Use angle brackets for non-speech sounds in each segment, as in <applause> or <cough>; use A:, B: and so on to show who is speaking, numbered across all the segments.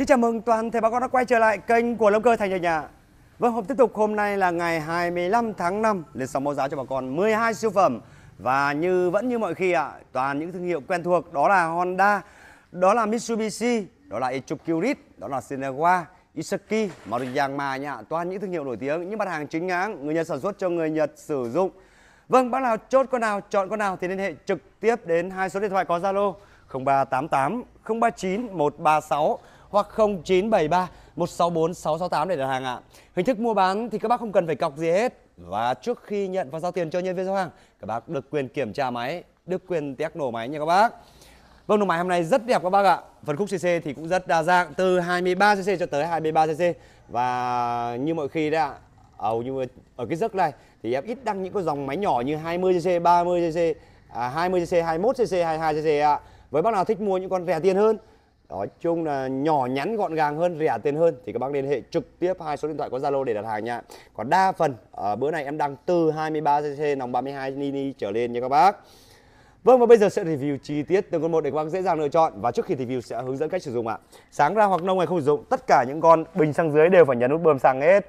A: Xin chào mừng toàn thể bà con đã quay trở lại kênh của Lâm Cơ Thành Nhà Nhà. Vâng, hôm tiếp tục hôm nay là ngày 25 tháng 5 liên sóng báo giá cho bà con 12 siêu phẩm và như vẫn như mọi khi ạ, à, toàn những thương hiệu quen thuộc đó là Honda, đó là Mitsubishi, đó là Echukurit, đó là Sinawa, Isaki, Maruyama nha, toàn những thương hiệu nổi tiếng, những mặt hàng chính hãng người Nhật sản xuất cho người Nhật sử dụng. Vâng, bác nào chốt con nào, chọn con nào thì liên hệ trực tiếp đến hai số điện thoại có Zalo 0388 039 136 hoặc 0973 164 668 để đặt hàng ạ. Hình thức mua bán thì các bác không cần phải cọc gì hết và trước khi nhận và giao tiền cho nhân viên giao hàng, các bác được quyền kiểm tra máy, được quyền test nổ máy nha các bác. Vâng, nổ máy hôm nay rất đẹp các bác ạ. Phần khúc CC thì cũng rất đa dạng từ 23cc cho tới 23cc và như mọi khi đấy ạ. Hầu như ở cái giấc này thì em ít đăng những cái dòng máy nhỏ như 20cc, 30cc, à, 20cc, 21cc, 22cc ạ. Với bác nào thích mua những con rẻ tiền hơn nói chung là nhỏ nhắn gọn gàng hơn rẻ tiền hơn thì các bác liên hệ trực tiếp hai số điện thoại có zalo để đặt hàng nha còn đa phần ở bữa này em đang từ 23 cc nòng 32 mini trở lên nha các bác Vâng và bây giờ sẽ review chi tiết từng con một để các bác dễ dàng lựa chọn và trước khi review sẽ hướng dẫn cách sử dụng ạ. Sáng ra hoặc nông này không sử dụng, tất cả những con bình xăng dưới đều phải nhấn nút bơm xăng hết.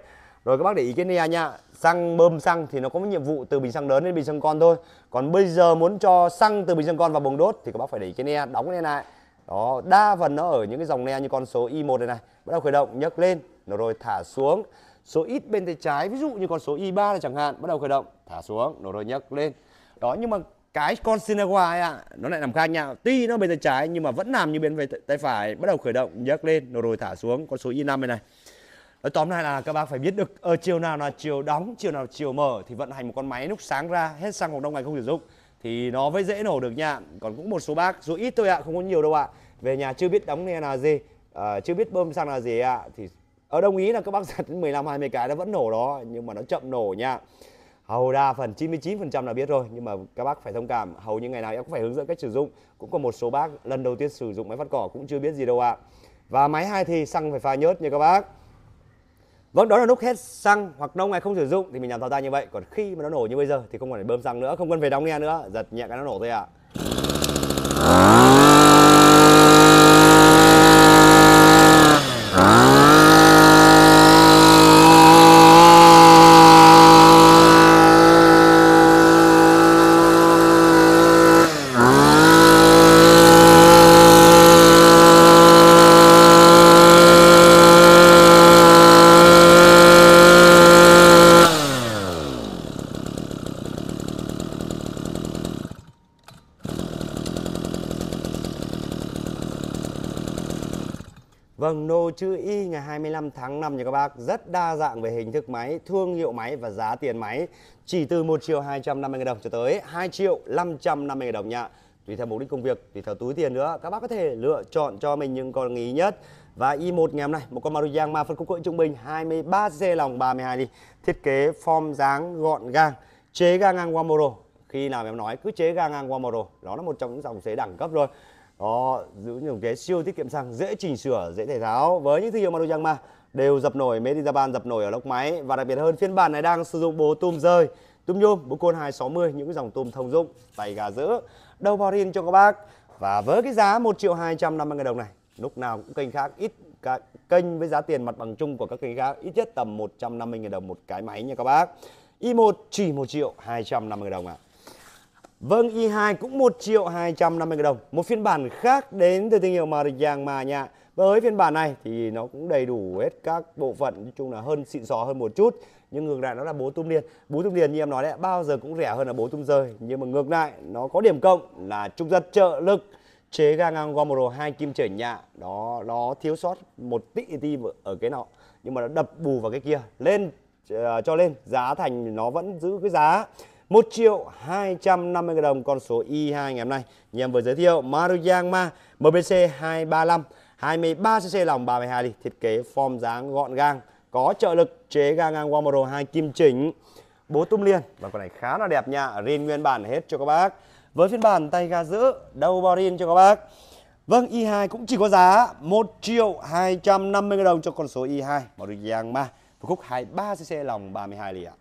A: Rồi các bác để ý cái này nha, xăng bơm xăng thì nó có một nhiệm vụ từ bình xăng lớn đến bình xăng con thôi. Còn bây giờ muốn cho xăng từ bình xăng con vào bồng đốt thì các bác phải để ý cái này, đóng cái lại đó đa phần nó ở những cái dòng neo như con số Y1 này này bắt đầu khởi động nhấc lên rồi thả xuống số ít bên tay trái ví dụ như con số Y3 này chẳng hạn bắt đầu khởi động thả xuống rồi nhấc lên đó nhưng mà cái con Sinawa ấy ạ à, nó lại làm khác nha tuy nó bên tay trái nhưng mà vẫn làm như bên tay phải bắt đầu khởi động nhấc lên rồi thả xuống con số Y5 này này Nói tóm lại là các bác phải biết được ở ờ, chiều nào là chiều đóng, chiều nào là chiều mở thì vận hành một con máy lúc sáng ra hết xăng hoặc đông ngày không sử dụng thì nó mới dễ nổ được nha còn cũng một số bác số ít thôi ạ không có nhiều đâu ạ về nhà chưa biết đóng nghe là gì à, chưa biết bơm xăng là gì ạ thì ở đồng ý là các bác giặt 15 20 cái nó vẫn nổ đó nhưng mà nó chậm nổ nha hầu đa phần 99% là biết rồi nhưng mà các bác phải thông cảm hầu như ngày nào em cũng phải hướng dẫn cách sử dụng cũng có một số bác lần đầu tiên sử dụng máy phát cỏ cũng chưa biết gì đâu ạ và máy hai thì xăng phải pha nhớt nha các bác Vâng, đó là lúc hết xăng hoặc lâu ngày không sử dụng thì mình làm thao tác như vậy. Còn khi mà nó nổ như bây giờ thì không còn phải bơm xăng nữa, không cần phải đóng nghe nữa, giật nhẹ cái nó nổ thôi ạ. À. chữ Y ngày 25 tháng 5 nha các bác rất đa dạng về hình thức máy, thương hiệu máy và giá tiền máy chỉ từ 1 triệu 250 000 đồng cho tới 2 triệu 550 000 đồng nha. Tùy theo mục đích công việc, tùy theo túi tiền nữa, các bác có thể lựa chọn cho mình những con ý nhất. Và Y1 ngày hôm nay, một con Maruyang ma phân khúc cỡ trung bình 23G lòng 32 đi. Thiết kế form dáng gọn gàng, chế ga ngang Wamoro. Khi nào em nói cứ chế ga ngang Wamoro, đó là một trong những dòng chế đẳng cấp rồi đó giữ những cái siêu tiết kiệm xăng dễ chỉnh sửa dễ thể tháo với những thương hiệu Marujan mà đều dập nổi made in Japan dập nổi ở lốc máy và đặc biệt hơn phiên bản này đang sử dụng bố tum rơi tum nhôm bố côn 260 những cái dòng tum thông dụng tay gà giữ đầu bò rin cho các bác và với cái giá 1 triệu 250 ngàn đồng này lúc nào cũng kênh khác ít cả kênh với giá tiền mặt bằng chung của các kênh khác ít nhất tầm 150 000 đồng một cái máy nha các bác. i1 chỉ 1 triệu 250 000 đồng ạ. À. Vâng, i2 cũng 1 triệu 250 000 đồng. Một phiên bản khác đến từ thương hiệu Marjang mà nhạ. Với phiên bản này thì nó cũng đầy đủ hết các bộ phận, nói chung là hơn xịn sò hơn một chút. Nhưng ngược lại nó là bố tung liền. Bố tung liền như em nói đấy, bao giờ cũng rẻ hơn là bố tung rơi. Nhưng mà ngược lại nó có điểm cộng là trung giật trợ lực chế ga ngang Gomoro hai kim chảy nhạ. Đó nó thiếu sót một tí tí ở cái nọ. Nhưng mà nó đập bù vào cái kia, lên ờ, cho lên giá thành nó vẫn giữ cái giá 1 triệu 250 đồng con số Y2 ngày hôm nay. Như em vừa giới thiệu Maruyama MBC 235 23cc lòng 32 đi, thiết kế form dáng gọn gàng, có trợ lực chế ga ngang Wamoro 2 kim chỉnh, bố tum liền và con này khá là đẹp nha, rin nguyên bản hết cho các bác. Với phiên bản tay ga giữ, đầu bao rin cho các bác. Vâng, i2 cũng chỉ có giá 1 triệu 250 đồng cho con số i2 Maruyama, một khúc 23cc lòng 32 lì ạ.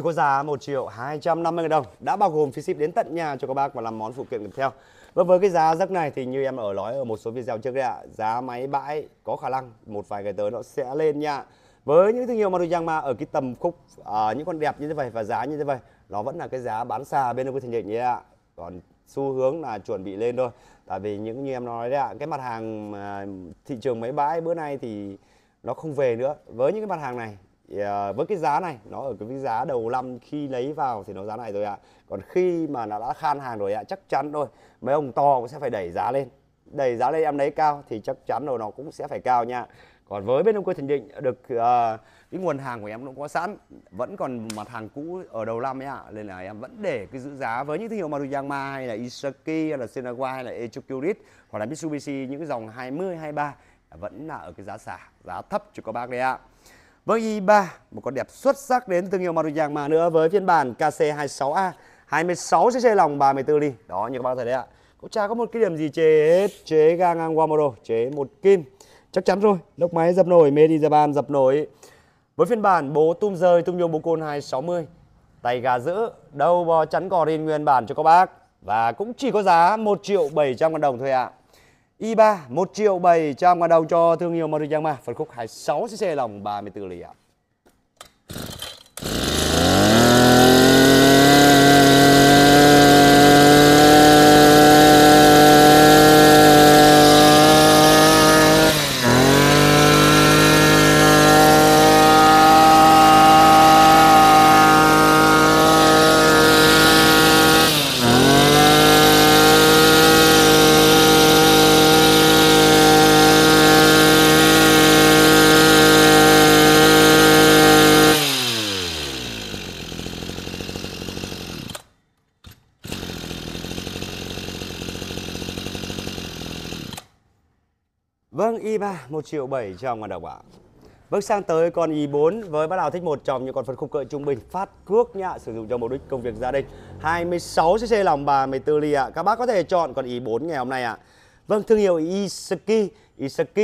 A: chỉ có giá 1 triệu 250 000 đồng đã bao gồm phí ship đến tận nhà cho các bác và làm món phụ kiện kèm theo. Và vâng, với cái giá giấc này thì như em ở nói ở một số video trước đấy ạ, giá máy bãi có khả năng một vài ngày tới nó sẽ lên nha. Với những thương hiệu Maruyama mà ở cái tầm khúc à, những con đẹp như thế vậy và giá như thế vậy, nó vẫn là cái giá bán xa bên đâu có thành định nhé ạ. Còn xu hướng là chuẩn bị lên thôi. Tại vì những như em nói đấy ạ, cái mặt hàng à, thị trường máy bãi bữa nay thì nó không về nữa. Với những cái mặt hàng này À, với cái giá này nó ở cái giá đầu năm khi lấy vào thì nó giá này rồi ạ à. còn khi mà nó đã khan hàng rồi ạ à, chắc chắn thôi mấy ông to cũng sẽ phải đẩy giá lên đẩy giá lên em lấy cao thì chắc chắn rồi nó cũng sẽ phải cao nha còn với bên ông quê Thịnh Định được uh, cái nguồn hàng của em cũng có sẵn vẫn còn mặt hàng cũ ở đầu năm ấy ạ à. nên là em vẫn để cái giữ giá với những thương hiệu Maruyama hay là Isaki hay là Senawa hay là Echocurit hoặc là Mitsubishi những cái dòng 20 23 vẫn là ở cái giá xả giá thấp cho các bác đấy ạ à. Với y 3 một con đẹp xuất sắc đến từ thương hiệu Maruyang mà nữa với phiên bản KC26A 26 cc lòng 34 ly. Đó như các bác thấy đấy ạ. cũng cha có một cái điểm gì chế hết, chế ga ngang qua motor, chế một kim. Chắc chắn rồi, lốc máy dập nổi, made in Japan dập nổi. Với phiên bản bố tum rơi tung nhôm bố côn 260, tay gà giữ, đầu bò chắn gò rin nguyên bản cho các bác và cũng chỉ có giá 1 triệu 700 ngàn đồng thôi ạ. À i3 1 triệu 700 ngàn đồng cho thương hiệu Maruyama phần khúc 26cc lòng 34 lì ạ. i3 1 triệu 700 ngàn đồng ạ. Bước vâng, sang tới con i4 với bắt đầu thích một trong những con phân khúc cỡ trung bình phát cước nhạ sử dụng cho mục đích công việc gia đình. 26cc lòng bà 14 ly ạ. Các bác có thể chọn con i4 ngày hôm nay ạ. Vâng, thương hiệu Isaki, Isaki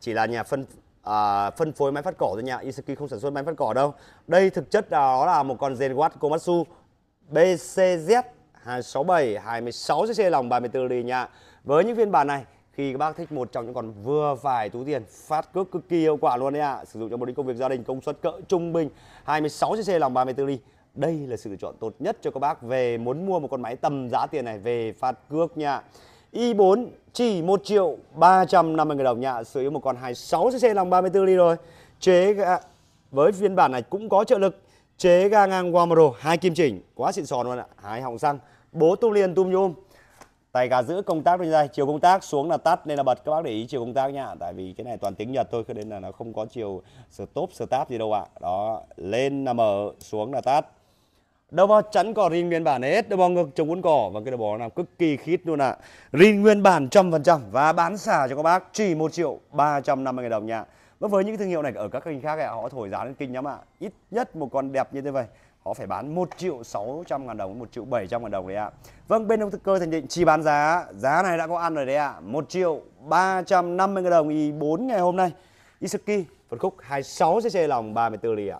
A: chỉ là nhà phân à, phân phối máy phát cỏ thôi nha. Isaki không sản xuất máy phát cỏ đâu. Đây thực chất đó là một con watt Komatsu BCZ 267 26cc lòng 34 ly nha. Với những phiên bản này khi các bác thích một trong những con vừa phải túi tiền phát cước cực kỳ hiệu quả luôn đấy ạ à. sử dụng cho mục đích công việc gia đình công suất cỡ trung bình 26 cc lòng 34 ly đây là sự lựa chọn tốt nhất cho các bác về muốn mua một con máy tầm giá tiền này về phát cước nha i4 chỉ 1 triệu 350 000 đồng nha sử dụng một con 26 cc lòng 34 ly rồi chế với phiên bản này cũng có trợ lực chế ga ngang Wamaro hai kim chỉnh quá xịn sòn luôn ạ à. hai họng xăng bố tu liền tum nhôm tay gà giữ công tác như này chiều công tác xuống là tắt nên là bật các bác để ý chiều công tác nhá tại vì cái này toàn tiếng nhật thôi cho nên là nó không có chiều stop start gì đâu ạ đó lên là mở xuống là tắt đầu bò chắn cỏ rin nguyên bản hết đầu bò ngực chống uốn cỏ và cái đầu bò làm cực kỳ khít luôn ạ à. rin nguyên bản trăm phần trăm và bán xả cho các bác chỉ một triệu ba trăm năm mươi ngàn đồng nhá và với những thương hiệu này ở các kênh khác ấy, họ thổi giá lên kinh lắm ạ ít nhất một con đẹp như thế vậy có phải bán 1 triệu 600 ngàn đồng 1 triệu 700 ngàn đồng đấy ạ Vâng bên ông thực cơ Thành Định chỉ bán giá Giá này đã có ăn rồi đấy ạ à. 1 triệu 350 ngàn đồng Y4 ngày hôm nay Isuki phân khúc 26cc lòng 34 ly ạ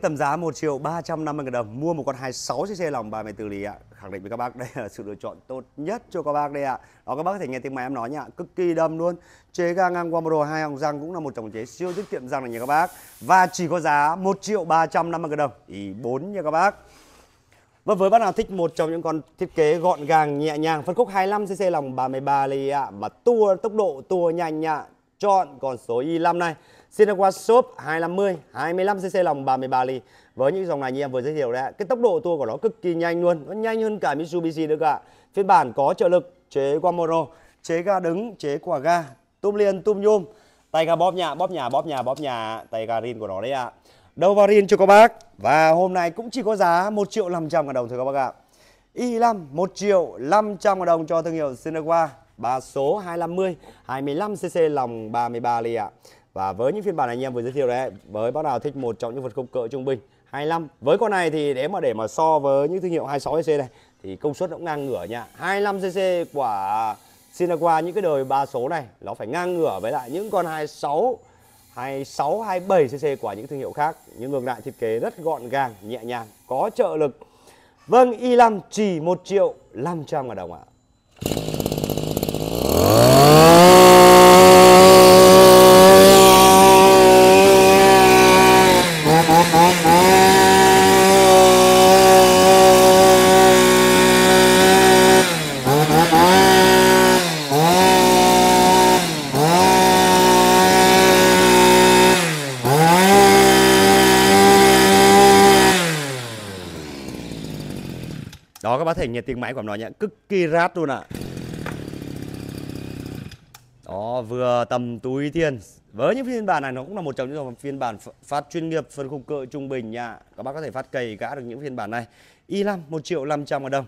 A: cái tầm giá 1 triệu 350 đồng mua một con 26 cc lòng bài mày từ lý ạ. Khẳng định với các bác đây là sự lựa chọn tốt nhất cho các bác đây ạ. Đó các bác có thể nghe tiếng máy em nói nhá, cực kỳ đầm luôn. Chế ga ngang qua đồ hai hàng răng cũng là một tổng chế siêu tiết kiệm răng này nha các bác. Và chỉ có giá 1 triệu 350 đồng, ý 4 nha các bác. Và với bác nào thích một trong những con thiết kế gọn gàng nhẹ nhàng phân khúc 25cc lòng 33 ly ạ mà tua tốc độ tua nhanh nhạ chọn con số Y5 này. Sinawa Shop 250, 25cc lòng 33 ly. Với những dòng này như em vừa giới thiệu đấy, cái tốc độ tua của nó cực kỳ nhanh luôn, nó nhanh hơn cả Mitsubishi nữa ạ. Phiên bản có trợ lực, chế qua mono, chế ga đứng, chế quả ga, tum liền tum nhôm. Tay ga bóp nhà, bóp nhà, bóp nhà, bóp nhà, tay ga rin của nó đấy ạ. Đâu vào rin cho các bác. Và hôm nay cũng chỉ có giá 1 triệu 500 ngàn đồng thôi các bác ạ. Y5 1 triệu 500 ngàn đồng cho thương hiệu Sinawa Ba số 250 25cc lòng 33 ly ạ. Và với những phiên bản này anh em vừa giới thiệu đấy, với bác nào thích một trong những vật công cỡ trung bình 25. Với con này thì nếu mà để mà so với những thương hiệu 26cc này thì công suất cũng ngang ngửa nha. 25cc của sinagua những cái đời ba số này nó phải ngang ngửa với lại những con 26 26 27 cc của những thương hiệu khác nhưng ngược lại thiết kế rất gọn gàng nhẹ nhàng có trợ lực vâng y 5 chỉ 1 triệu 500 ngàn đồng ạ à đó các bác thể nghe tiếng máy của nó nhá cực kỳ rát luôn ạ à. Đó, vừa tầm túi tiền Với những phiên bản này nó cũng là một trong những phiên bản phát chuyên nghiệp phân khung cỡ trung bình nha. Các bác có thể phát cầy gã được những phiên bản này. Y 5 1 triệu 500 ngàn đồng.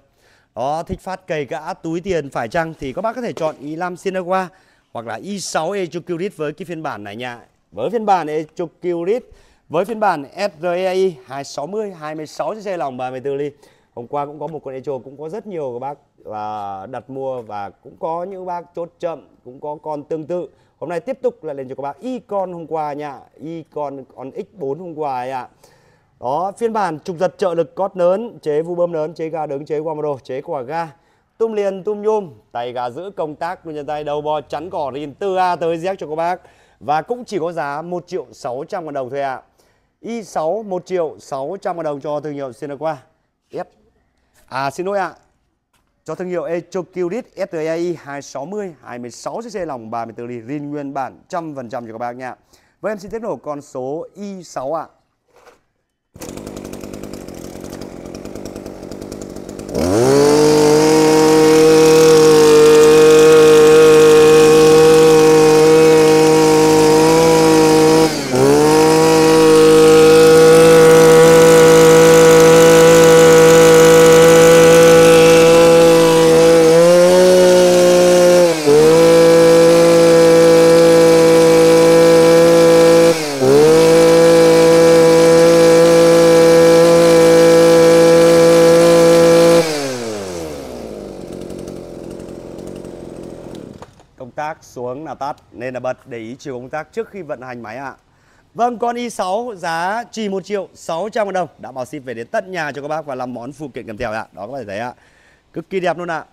A: Đó, thích phát cầy gã túi tiền phải chăng thì các bác có thể chọn Y 5 Cinewa hoặc là Y 6 EcoQrit với cái phiên bản này nha. Với phiên bản EcoQrit với phiên bản SREI 260 26 chiếc xe lòng 34 ly. Hôm qua cũng có một con Echo cũng có rất nhiều các bác và đặt mua và cũng có những bác chốt chậm cũng có con tương tự hôm nay tiếp tục là lên cho các bác y con hôm qua nha y con con x 4 hôm qua ạ đó phiên bản trục giật trợ lực cót lớn chế vu bơm lớn chế ga đứng chế quamaro chế quả ga tung liền tung nhôm tay gà giữ công tác luôn nhân tay đầu bò chắn cỏ rin từ a tới z cho các bác và cũng chỉ có giá 1 triệu 600 ngàn đồng thôi ạ Y6 1 triệu 600 ngàn đồng cho thương hiệu Sinoqua F yep. À xin lỗi ạ cho thương hiệu Echocurit STI 260 26 cc lòng 34 ly zin nguyên bản 100% cho các bác nha. Với em xin tiếp nổ con số Y6 ạ. À. nên là bật để ý chiều công tắc trước khi vận hành máy ạ. Vâng, con i6 giá chỉ 1 triệu 600 đồng đã bảo ship về đến tận nhà cho các bác và làm món phụ kiện kèm theo ạ. Đó các bạn thấy ạ. Cực kỳ đẹp luôn ạ.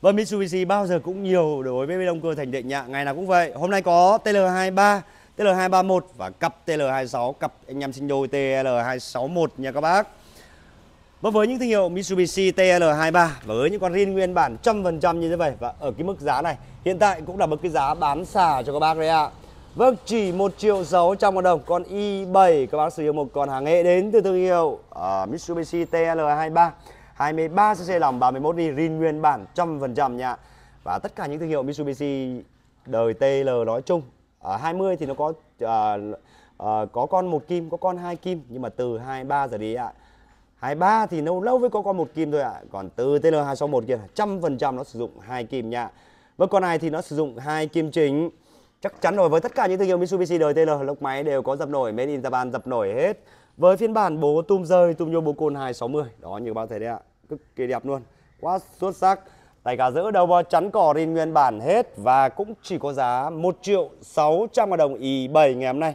A: Vâng, Mitsubishi bao giờ cũng nhiều đối với động cơ thành định nhạ, ngày nào cũng vậy. Hôm nay có TL23, TL231 và cặp TL26, cặp anh em sinh đôi TL261 nha các bác. Và vâng, với những thương hiệu Mitsubishi TL23 với những con rin nguyên bản 100% như thế này và ở cái mức giá này hiện tại cũng là mức cái giá bán xả cho các bác đấy ạ. À. Vâng, chỉ 1 triệu 600 ngàn đồng Con i7 các bác sử dụng một con hàng hệ đến từ thương hiệu uh, Mitsubishi TL23 23cc lòng 31 đi rin nguyên bản 100% nha Và tất cả những thương hiệu Mitsubishi đời TL nói chung ở 20 thì nó có uh, uh, có con một kim, có con hai kim Nhưng mà từ 23 giờ đi ạ à, 23 thì lâu lâu mới có con một kim thôi ạ. À. Còn từ TL261 kia trăm phần trăm nó sử dụng hai kim nha. Với vâng, con này thì nó sử dụng hai kim chính. Chắc chắn rồi với tất cả những thương hiệu Mitsubishi đời TL lốc máy đều có dập nổi, made in Japan dập nổi hết. Với phiên bản bố tum rơi tum nhô bố côn 260. Đó như các bạn thấy đấy ạ. Cực kỳ đẹp luôn. Quá xuất sắc. Tay cả giữ đầu bò chắn cỏ rin nguyên bản hết và cũng chỉ có giá 1 triệu 600 ngàn đồng i7 e ngày hôm nay.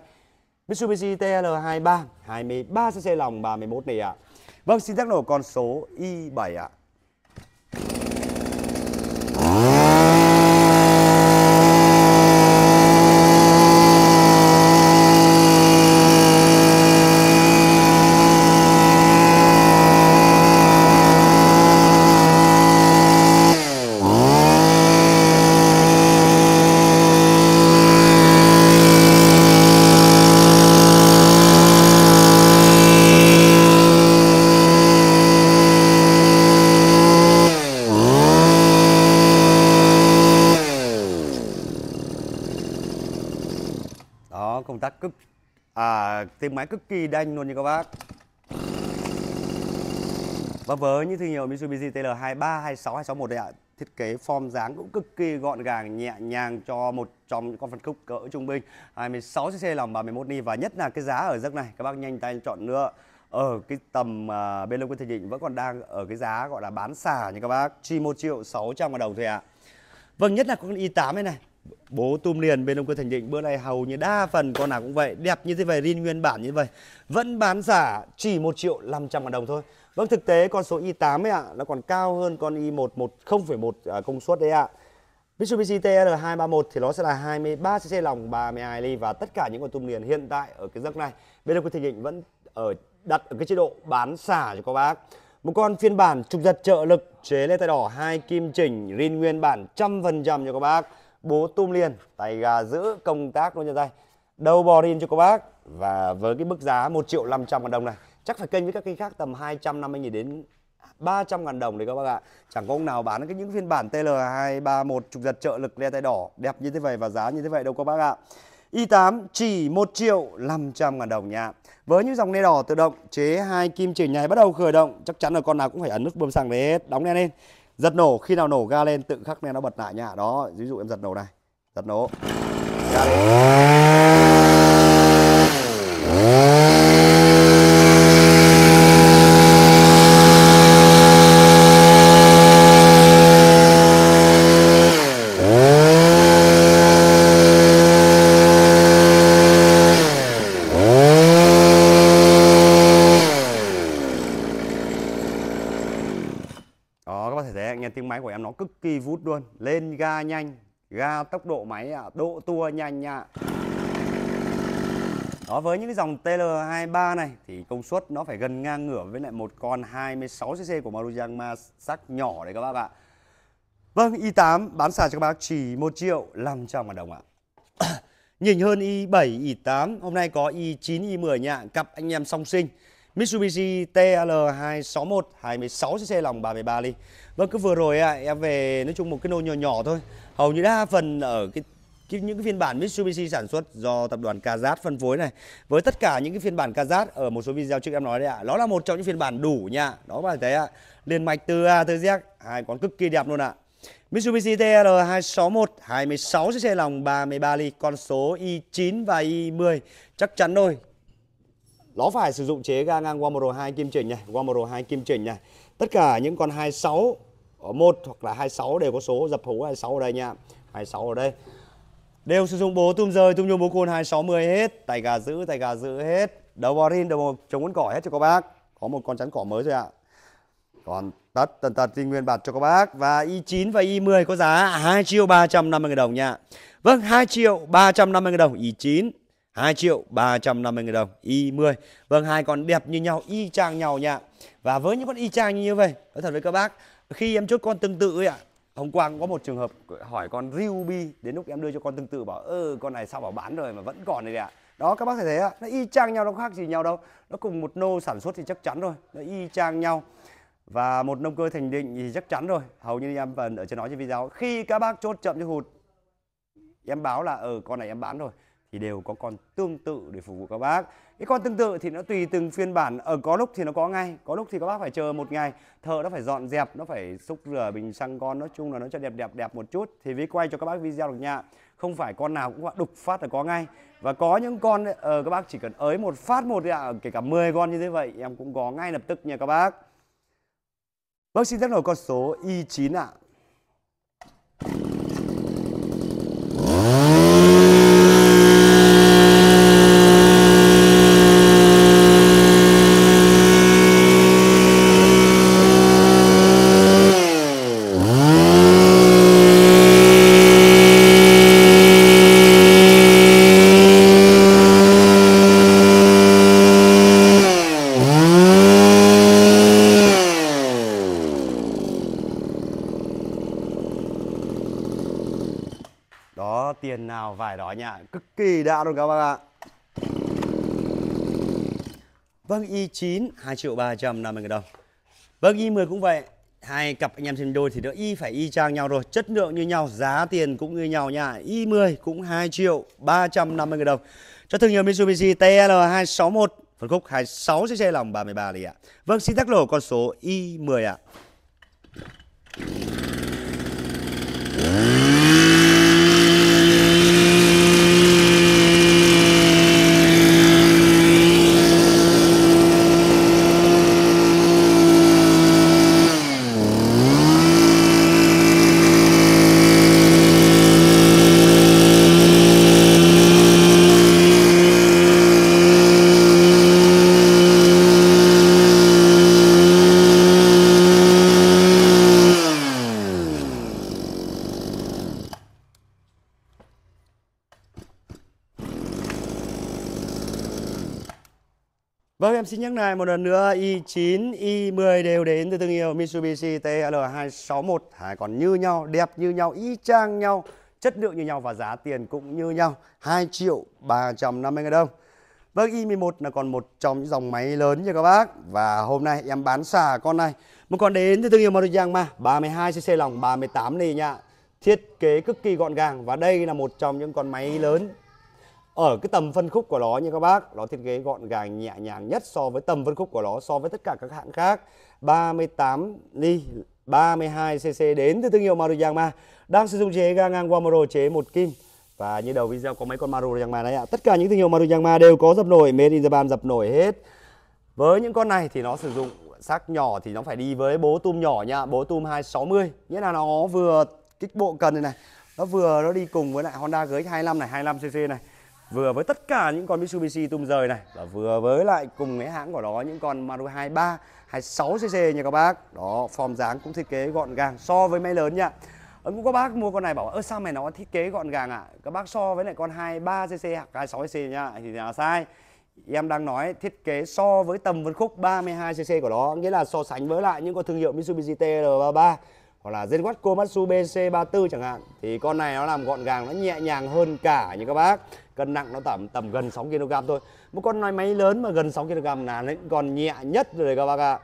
A: Mitsubishi TL23 23cc lòng 31 này ạ. À. Vâng, xin nhắc nổ con số Y7 ạ. À. tiếng máy cực kỳ đanh luôn nha các bác và với những thương hiệu Mitsubishi TL23, 26, 261 đây ạ Thiết kế form dáng cũng cực kỳ gọn gàng, nhẹ nhàng cho một trong những con phân khúc cỡ trung bình 26cc lòng 31 ni và nhất là cái giá ở giấc này các bác nhanh tay chọn nữa ở cái tầm uh, bên lông quân thịnh định vẫn còn đang ở cái giá gọi là bán xả nha các bác chỉ 1 triệu 600 ngàn đồng thôi ạ à. Vâng nhất là con i8 này này bố tum liền bên ông cơ thành định bữa nay hầu như đa phần con nào cũng vậy đẹp như thế vậy rin nguyên bản như vậy vẫn bán giả chỉ 1 triệu 500 ngàn đồng thôi vâng thực tế con số i8 ấy ạ nó còn cao hơn con i1 1 0,1 công suất đấy ạ à. Mitsubishi TR231 thì nó sẽ là 23cc lòng 32 ly và tất cả những con tum liền hiện tại ở cái giấc này bên ông cơ thành định vẫn ở đặt ở cái chế độ bán xả cho các bác một con phiên bản trục giật trợ lực chế lên tay đỏ hai kim chỉnh rin nguyên bản trăm phần trăm cho các bác bố tum liền tay gà giữ công tác luôn cho tay đầu bò rin cho cô bác và với cái mức giá 1 triệu 500 ngàn đồng này chắc phải kênh với các kênh khác tầm 250 nghìn đến 300 ngàn đồng đấy các bác ạ chẳng có ông nào bán cái những phiên bản TL231 trục giật trợ lực le tay đỏ đẹp như thế vậy và giá như thế vậy đâu các bác ạ i8 chỉ 1 triệu 500 ngàn đồng nha với những dòng le đỏ tự động chế hai kim chỉnh nhảy bắt đầu khởi động chắc chắn là con nào cũng phải ấn nút bơm xăng để đóng đèn lên giật nổ khi nào nổ ga lên tự khắc nên nó bật lại nha đó ví dụ em giật nổ này giật nổ ga lên vút luôn lên ga nhanh ga tốc độ máy ạ độ tua nhanh nha đó với những dòng TL23 này thì công suất nó phải gần ngang ngửa với lại một con 26cc của Maruti Yamaha sắc nhỏ đấy các bác ạ. Vâng, i8 bán sàn cho các bác chỉ 1 triệu 500 ngàn đồng ạ. <coughs> Nhìn hơn i7, i8, hôm nay có i9, i10 nha, cặp anh em song sinh. Mitsubishi TL261 26cc lòng 33 ly. Vâng cứ vừa rồi à, em về nói chung một cái nô nhỏ nhỏ thôi. Hầu như đa phần ở cái những cái phiên bản Mitsubishi sản xuất do tập đoàn Kazat phân phối này với tất cả những cái phiên bản Kazat ở một số video trước em nói đấy ạ à, nó là một trong những phiên bản đủ nha đó các bạn thấy ạ liền mạch từ A tới Z hai con cực kỳ đẹp luôn ạ Mitsubishi TL 261 26 xe lòng 33 ly con số i9 và i10 chắc chắn rồi nó phải sử dụng chế ga ngang Wamoro 2 kim chỉnh này, Wamoro 2 kim chỉnh này. Tất cả những con 26 ở 1 hoặc là 26 đều có số dập hố 26 ở đây nha. 26 ở đây. Đều sử dụng bố tum rời tum nhôm bố côn 260 hết, tay gà giữ, tay gà giữ hết. Đầu bò rin, đầu bò chống uốn cỏ hết cho các bác. Có một con chắn cỏ mới rồi ạ. Còn tất tần tật thì nguyên bản cho các bác Và i9 và i10 có giá 2 triệu 350 000 đồng nha Vâng 2 triệu 350 000 đồng i9 2 triệu 350 000 đồng Y10. Vâng, hai con đẹp như nhau, y chang nhau nha. Và với những con y chang như vậy, nói thật với các bác, khi em chốt con tương tự ấy ạ, hôm qua cũng có một trường hợp hỏi con Ruby đến lúc em đưa cho con tương tự bảo ơ con này sao bảo bán rồi mà vẫn còn này ạ. Đó các bác thấy thế ạ, nó y chang nhau nó khác gì nhau đâu. Nó cùng một nô sản xuất thì chắc chắn rồi, nó y chang nhau. Và một nông cơ thành định thì chắc chắn rồi, hầu như em vẫn ở trên nói trên video. Khi các bác chốt chậm như hụt, em báo là ờ ừ, con này em bán rồi thì đều có con tương tự để phục vụ các bác. Cái con tương tự thì nó tùy từng phiên bản, ở ờ, có lúc thì nó có ngay, có lúc thì các bác phải chờ một ngày, thợ nó phải dọn dẹp, nó phải xúc rửa bình xăng con, nói chung là nó cho đẹp đẹp đẹp một chút thì mới quay cho các bác video được nha. Không phải con nào cũng đục phát là có ngay. Và có những con uh, các bác chỉ cần ới một phát một ạ, kể cả 10 con như thế vậy em cũng có ngay lập tức nha các bác. Bác xin nhắc nổi con số Y9 ạ. À. đã luôn các bác ạ. Vâng Y9 2 triệu 350 000 đồng. Vâng Y10 cũng vậy. Hai cặp anh em trên đôi thì nó y phải y trang nhau rồi, chất lượng như nhau, giá tiền cũng như nhau nha. Y10 cũng 2 triệu 350 000 đồng. Cho thương hiệu Mitsubishi TL261 phân khúc 26 xe lòng 33 lì ạ. Vâng xin tắc lổ con số Y10 ạ. xin nhắc lại một lần nữa i9, i10 đều đến từ thương hiệu Mitsubishi TL261 hai còn như nhau, đẹp như nhau, y chang nhau, chất lượng như nhau và giá tiền cũng như nhau, 2 triệu 350 ngàn đồng. Vâng, i11 là còn một trong những dòng máy lớn nha các bác. Và hôm nay em bán xà con này, một con đến từ thương hiệu Maruyama 32cc lòng 38 ly nha. Thiết kế cực kỳ gọn gàng và đây là một trong những con máy lớn ở cái tầm phân khúc của nó như các bác nó thiết kế gọn gàng nhẹ nhàng nhất so với tầm phân khúc của nó so với tất cả các hãng khác 38 ly 32cc đến từ thương hiệu Maruyama đang sử dụng chế ga ngang Wamaro chế một kim và như đầu video có mấy con Maruyama Yamaha đấy ạ tất cả những thương hiệu Maruyama đều có dập nổi made in Japan dập nổi hết với những con này thì nó sử dụng xác nhỏ thì nó phải đi với bố tum nhỏ nha bố tum 260 nghĩa là nó vừa kích bộ cần này này nó vừa nó đi cùng với lại Honda GX 25 này 25cc này vừa với tất cả những con Mitsubishi tung rời này và vừa với lại cùng cái hãng của nó những con Maru 23, 26 cc nha các bác. Đó, form dáng cũng thiết kế gọn gàng so với máy lớn nha. Ở cũng có bác mua con này bảo ơ sao mày nó thiết kế gọn gàng ạ? À? Các bác so với lại con 23 cc hoặc 26 cc nha thì là sai. Em đang nói thiết kế so với tầm phân khúc 32cc của nó Nghĩa là so sánh với lại những con thương hiệu Mitsubishi TR33 hoặc là Zenwatch Komatsu BC34 chẳng hạn thì con này nó làm gọn gàng nó nhẹ nhàng hơn cả như các bác cân nặng nó tầm tầm gần 6 kg thôi một con này máy lớn mà gần 6 kg là nó còn nhẹ nhất rồi các bác ạ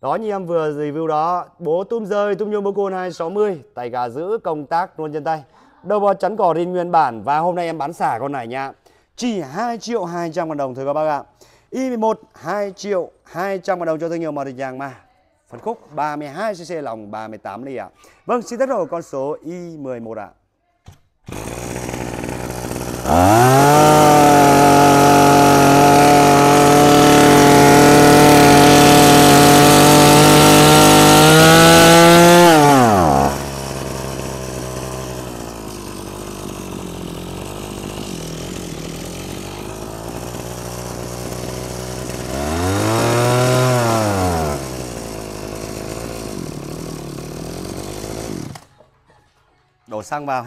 A: đó như em vừa review đó bố tum rơi tum nhôm bô côn 260 tay gà giữ công tác luôn trên tay đầu bò chắn cỏ rin nguyên bản và hôm nay em bán xả con này nha chỉ 2 triệu 200 ngàn đồng thôi các bác ạ Y11 2 triệu 200 ngàn đồng cho thương hiệu mở đình nhàng mà phân khúc 32cc lòng 38 ly ạ. À. Vâng, xin tiết lộ con số Y11 ạ. À. À.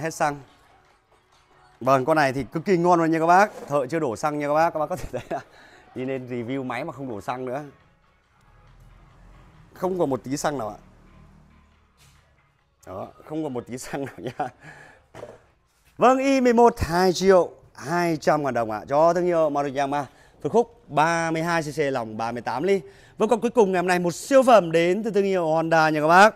A: hết xăng Vâng, con này thì cực kỳ ngon luôn nha các bác Thợ chưa đổ xăng nha các bác Các bác có thể thấy là <laughs> đi lên review máy mà không đổ xăng nữa Không còn một tí xăng nào ạ Đó, không còn một tí xăng nào nha Vâng, i11 2 triệu 200 ngàn đồng ạ Cho thương hiệu Maruyama Phước Khúc 32cc lòng 38 ly Vâng, còn cuối cùng ngày hôm nay một siêu phẩm đến từ thương hiệu Honda nha các bác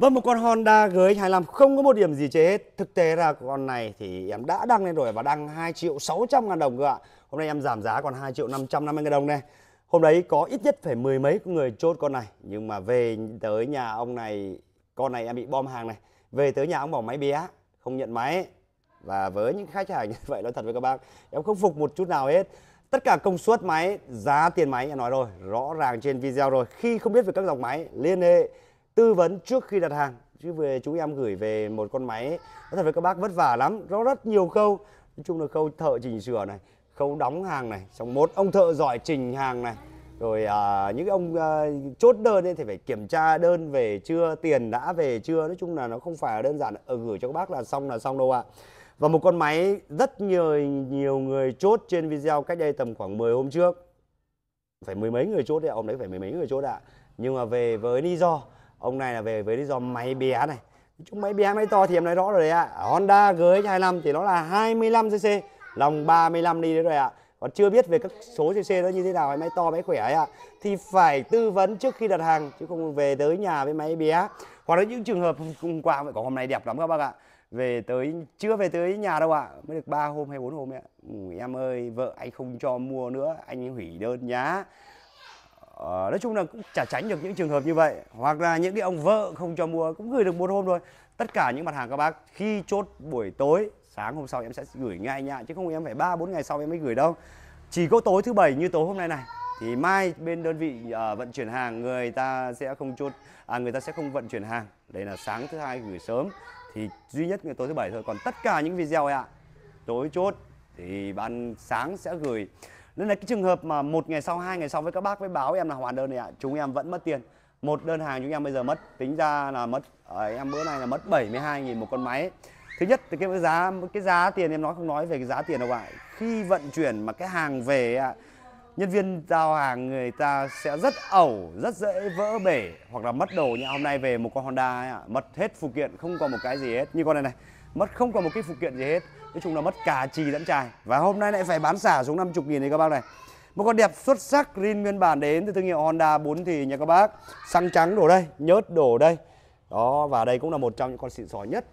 A: Vâng, một con Honda GX25 không có một điểm gì chế hết. Thực tế là con này thì em đã đăng lên rồi và đăng 2 triệu 600 ngàn đồng cơ ạ. Hôm nay em giảm giá còn 2 triệu 550 ngàn đồng này. Hôm đấy có ít nhất phải mười mấy người chốt con này. Nhưng mà về tới nhà ông này, con này em bị bom hàng này. Về tới nhà ông bỏ máy bé, không nhận máy. Và với những khách hàng như vậy nói thật với các bác, em không phục một chút nào hết. Tất cả công suất máy, giá tiền máy em nói rồi, rõ ràng trên video rồi. Khi không biết về các dòng máy, liên hệ tư vấn trước khi đặt hàng chứ về chúng em gửi về một con máy ấy. nói thật với các bác vất vả lắm nó rất nhiều khâu nói chung là khâu thợ chỉnh sửa này khâu đóng hàng này xong một ông thợ giỏi chỉnh hàng này rồi à, những ông à, chốt đơn ấy thì phải kiểm tra đơn về chưa tiền đã về chưa nói chung là nó không phải đơn giản ở ờ, gửi cho các bác là xong là xong đâu ạ à. và một con máy rất nhiều nhiều người chốt trên video cách đây tầm khoảng 10 hôm trước phải mười mấy người chốt đấy ông đấy phải mười mấy người chốt ạ à. nhưng mà về với lý do ông này là về với lý do máy bé này chúng máy bé máy to thì em nói rõ rồi đấy ạ Honda GX25 thì nó là 25 cc lòng 35 đi đấy rồi ạ còn chưa biết về các số cc nó như thế nào hay máy to máy khỏe ấy ạ thì phải tư vấn trước khi đặt hàng chứ không về tới nhà với máy bé hoặc là những trường hợp hôm qua có hôm nay đẹp lắm các bác ạ về tới chưa về tới nhà đâu ạ mới được 3 hôm hay 4 hôm ạ em ơi vợ anh không cho mua nữa anh hủy đơn nhá Ờ, nói chung là cũng chả tránh được những trường hợp như vậy hoặc là những cái ông vợ không cho mua cũng gửi được một hôm thôi tất cả những mặt hàng các bác khi chốt buổi tối sáng hôm sau em sẽ gửi ngay nha chứ không em phải ba bốn ngày sau em mới gửi đâu chỉ có tối thứ bảy như tối hôm nay này thì mai bên đơn vị uh, vận chuyển hàng người ta sẽ không chốt à, người ta sẽ không vận chuyển hàng đây là sáng thứ hai gửi sớm thì duy nhất ngày tối thứ bảy thôi còn tất cả những video ạ tối chốt thì ban sáng sẽ gửi nên là cái trường hợp mà một ngày sau hai ngày sau với các bác với báo em là hoàn đơn này ạ chúng em vẫn mất tiền một đơn hàng chúng em bây giờ mất tính ra là mất à, em bữa nay là mất 72.000 một con máy thứ nhất thì cái giá cái giá tiền em nói không nói về cái giá tiền đâu ạ khi vận chuyển mà cái hàng về ạ nhân viên giao hàng người ta sẽ rất ẩu rất dễ vỡ bể hoặc là mất đồ như hôm nay về một con honda ấy ạ mất hết phụ kiện không còn một cái gì hết như con này này mất không còn một cái phụ kiện gì hết nói chung là mất cả chì lẫn chài và hôm nay lại phải bán xả xuống 50 nghìn đấy các bác này một con đẹp xuất sắc rin nguyên bản đến từ thương hiệu Honda 4 thì nha các bác xăng trắng đổ đây nhớt đổ đây đó và đây cũng là một trong những con xịn sò nhất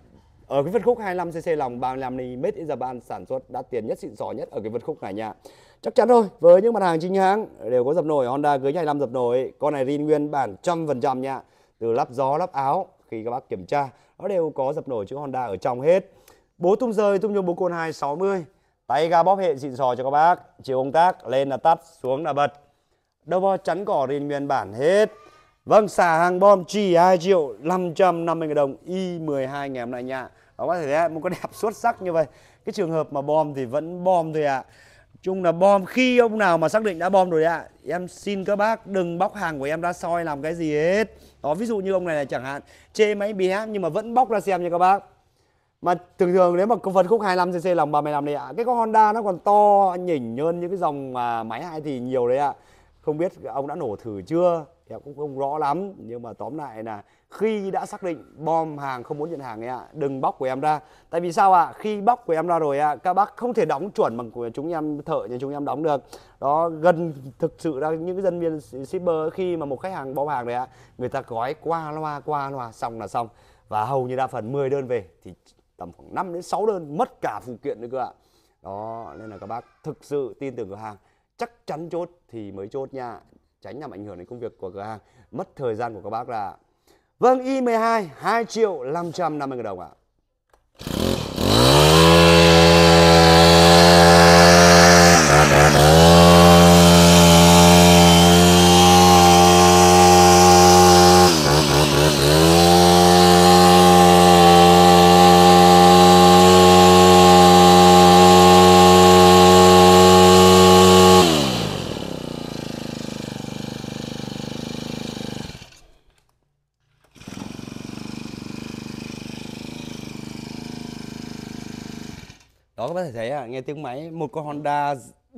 A: ở cái phân khúc 25cc lòng 35 mm made in Japan sản xuất đắt tiền nhất xịn sò nhất ở cái phân khúc này nha chắc chắn thôi với những mặt hàng chính hãng đều có dập nổi Honda cưới 25 dập nổi con này rin nguyên bản trăm phần trăm nha từ lắp gió lắp áo khi các bác kiểm tra nó đều có dập nổi chữ Honda ở trong hết Bố tung rơi tung cho bố côn 260 Tay ga bóp hệ xịn sò cho các bác Chiều công tác lên là tắt xuống là bật Đâu bo chắn cỏ riêng nguyên bản hết Vâng xả hàng bom chỉ 2 triệu 550 ngàn đồng Y12 ngày hôm nay nha Đó có thể thấy một con đẹp xuất sắc như vậy Cái trường hợp mà bom thì vẫn bom thôi ạ à. Chung là bom khi ông nào mà xác định đã bom rồi ạ à, Em xin các bác đừng bóc hàng của em ra soi làm cái gì hết Đó ví dụ như ông này là chẳng hạn Chê máy bé nhưng mà vẫn bóc ra xem nha các bác mà thường thường nếu mà có phân khúc 25 cc lòng 35 này ạ cái con Honda nó còn to nhỉnh hơn những cái dòng mà máy hai thì nhiều đấy ạ không biết ông đã nổ thử chưa thì cũng không rõ lắm nhưng mà tóm lại là khi đã xác định bom hàng không muốn nhận hàng ấy ạ đừng bóc của em ra tại vì sao ạ khi bóc của em ra rồi ạ các bác không thể đóng chuẩn bằng của chúng em thợ nhà chúng em đóng được đó gần thực sự là những cái dân viên shipper khi mà một khách hàng bom hàng đấy ạ người ta gói qua loa qua loa xong là xong và hầu như đa phần 10 đơn về thì tầm khoảng 5 đến 6 đơn mất cả phụ kiện nữa cơ ạ đó nên là các bác thực sự tin tưởng cửa hàng chắc chắn chốt thì mới chốt nha tránh làm ảnh hưởng đến công việc của cửa hàng mất thời gian của các bác là vâng i 12 2 triệu 550 000 đồng ạ à.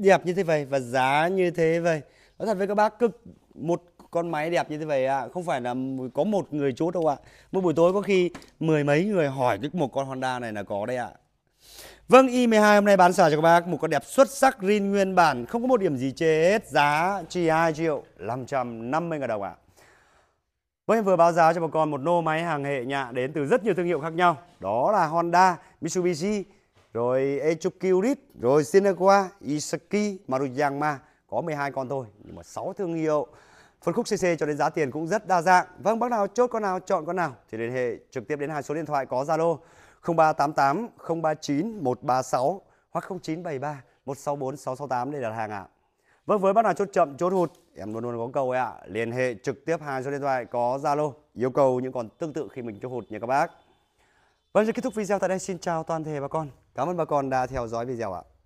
A: đẹp như thế vậy và giá như thế vậy nói thật với các bác cực một con máy đẹp như thế vậy ạ không phải là có một người chốt đâu ạ à. một buổi tối có khi mười mấy người hỏi cái một con Honda này là có đây ạ Vâng, e i12 hôm nay bán xả cho các bác một con đẹp xuất sắc rin nguyên bản, không có một điểm gì chê hết, giá chỉ 2 triệu 550 ngàn đồng ạ. Vâng, em vừa báo giá cho bà con một nô máy hàng hệ nhạ đến từ rất nhiều thương hiệu khác nhau, đó là Honda, Mitsubishi, rồi Echocurit, rồi Sinawa, Isaki, Maruyama có 12 con thôi nhưng mà 6 thương hiệu. Phân khúc CC cho đến giá tiền cũng rất đa dạng. Vâng, bác nào chốt con nào, chọn con nào thì liên hệ trực tiếp đến hai số điện thoại có Zalo 0388 039 136 hoặc 0973 164 668 để đặt hàng ạ. À. Vâng, với bác nào chốt chậm, chốt hụt, em luôn luôn có cầu ạ. À. Liên hệ trực tiếp hai số điện thoại có Zalo, yêu cầu những con tương tự khi mình chốt hụt nha các bác. Vâng, kết thúc video tại đây. Xin chào toàn thể bà con. Cảm ơn bà con đã theo dõi video ạ.